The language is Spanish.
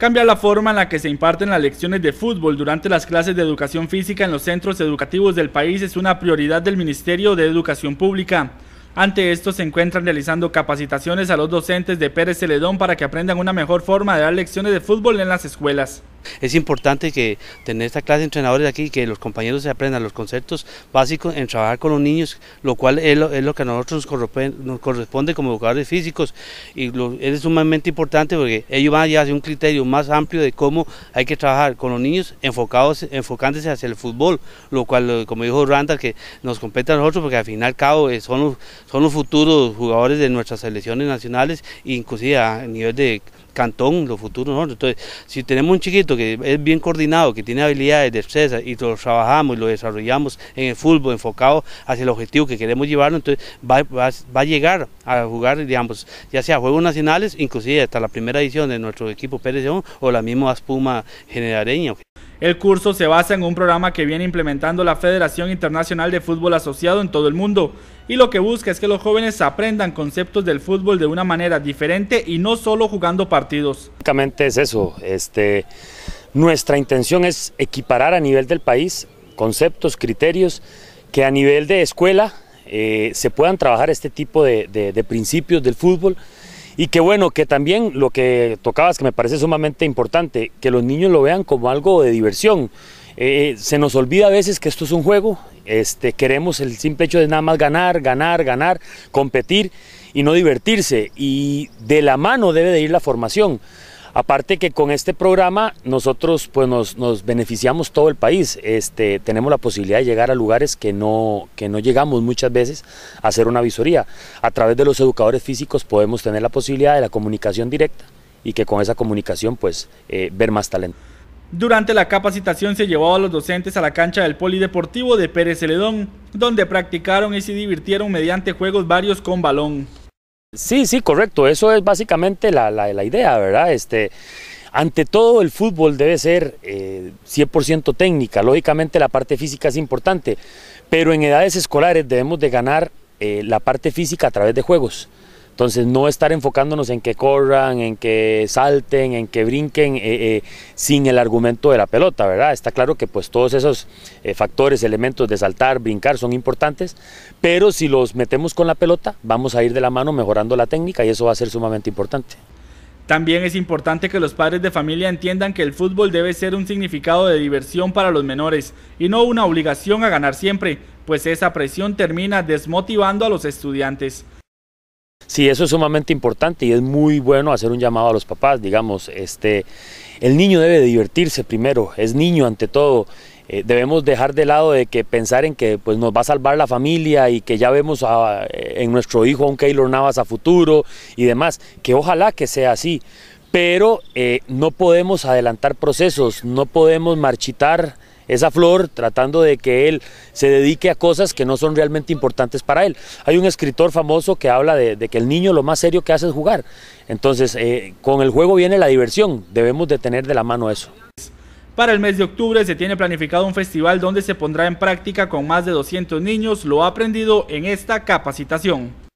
Cambiar la forma en la que se imparten las lecciones de fútbol durante las clases de educación física en los centros educativos del país es una prioridad del Ministerio de Educación Pública. Ante esto se encuentran realizando capacitaciones a los docentes de Pérez Celedón para que aprendan una mejor forma de dar lecciones de fútbol en las escuelas. Es importante que tener esta clase de entrenadores aquí, que los compañeros se aprendan los conceptos básicos en trabajar con los niños, lo cual es lo, que a nosotros nos corresponde, como educadores físicos y es sumamente importante porque ellos van a hacia un criterio más amplio de cómo hay que trabajar con los niños enfocados, enfocándose hacia el fútbol, lo cual, como dijo Randa, que nos compete a nosotros porque al final y cabo eh, son son los futuros jugadores de nuestras selecciones nacionales, inclusive a nivel de cantón, los futuros nosotros. Entonces, si tenemos un chiquito que es bien coordinado, que tiene habilidades de expresa y lo trabajamos y lo desarrollamos en el fútbol enfocado hacia el objetivo que queremos llevarlo, entonces va, va, a llegar a jugar, digamos, ya sea Juegos Nacionales, inclusive hasta la primera edición de nuestro equipo Pérez León o la misma Espuma Generareña. El curso se basa en un programa que viene implementando la Federación Internacional de Fútbol Asociado en todo el mundo y lo que busca es que los jóvenes aprendan conceptos del fútbol de una manera diferente y no solo jugando partidos. Básicamente es eso, este, nuestra intención es equiparar a nivel del país conceptos, criterios que a nivel de escuela eh, se puedan trabajar este tipo de principios del fútbol y que bueno, que también lo que tocabas, que me parece sumamente importante, que los niños lo vean como algo de diversión. Eh, eh, se nos olvida a veces que esto es un juego, este, queremos el simple hecho de nada más ganar, ganar, ganar, competir y no divertirse. Y de la mano debe de ir la formación. Aparte que con este programa nosotros pues nos, beneficiamos todo el país, este, tenemos la posibilidad de llegar a lugares que no, que no llegamos muchas veces a hacer una visoría. A través de los educadores físicos podemos tener la posibilidad de la comunicación directa y que con esa comunicación pues eh, ver más talento. Durante la capacitación se llevó a los docentes a la cancha del Polideportivo de Pérez Celedón, donde practicaron y se divirtieron mediante juegos varios con balón. Sí, sí, correcto. Eso es básicamente la, la, idea, ¿verdad? Este, ante todo, el fútbol debe ser 100% eh, técnica. Lógicamente, la parte física es importante, pero en edades escolares debemos de ganar eh, la parte física a través de juegos. Entonces, no estar enfocándonos en que corran, en que salten, en que brinquen, eh, eh, sin el argumento de la pelota, ¿verdad? Está claro que pues todos esos eh, factores, elementos de saltar, brincar son importantes, pero si los metemos con la pelota, vamos a ir de la mano mejorando la técnica y eso va a ser sumamente importante. También es importante que los padres de familia entiendan que el fútbol debe ser un significado de diversión para los menores y no una obligación a ganar siempre, pues esa presión termina desmotivando a los estudiantes. Sí, eso es sumamente importante y es muy bueno hacer un llamado a los papás, digamos, este, el niño debe divertirse primero, es niño ante todo. Eh, debemos dejar de lado de que pensar en que pues, nos va a salvar la familia y que ya vemos a, eh, en nuestro hijo a un Keylor Navas a futuro y demás, que ojalá que sea así, pero eh, no podemos adelantar procesos, no podemos marchitar esa flor tratando de que él se dedique a cosas que no son realmente importantes para él. Hay un escritor famoso que habla de, que el niño lo más serio que hace es jugar. Entonces, eh, con el juego viene la diversión, debemos de tener de la mano eso. Para el mes de octubre se tiene planificado un festival donde se pondrá en práctica con más de 200 niños lo aprendido en esta capacitación.